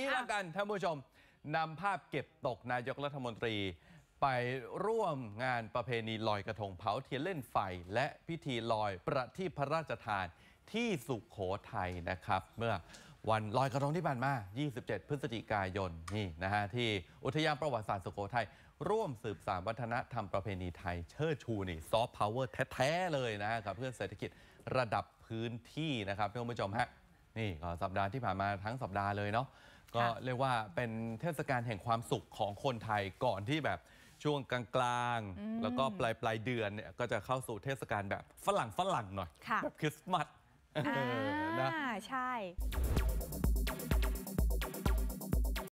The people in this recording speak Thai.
นี้ละกันท่านผู้ชมนำภาพเก็บตกนายกรัฐมนตรี ไปร่วมงานประเพณีลอยกระทงเผาเทียนเล่นไฟ และพิธีลอยประทีปพระราชทานที่สุขโขทัยนะครับ เมื่อวันลอยกระทงที่ผ่านมา 27 พฤศจิกายนนี่นะฮะที่อุทยานประวัติศาสตร์สุโขทัยร่วมสืบสานวัฒนธรรมประเพณีไทยเชิดชูนี่ซอฟต์พาวเวอร์แท้ๆเลยนะครับ เพื่อนเศรษฐกิจระดับพื้นที่นะครับท่านผู้ชมฮะนี่ก็สัปดาห์ที่ผ่านมาทั้งสัปดาห์เลยเนาะก็เรียกว่าเป็นเทศกาลแห่งความสุขของคนไทยก่อนที่แบบช่วงกลางๆ แล้วก็ปลายปลายเดือนเนี่ย ก็จะเข้าสู่เทศกาลแบบฝรั่งฝรั่งหน่อย แบบคริสต์มาสนะใช่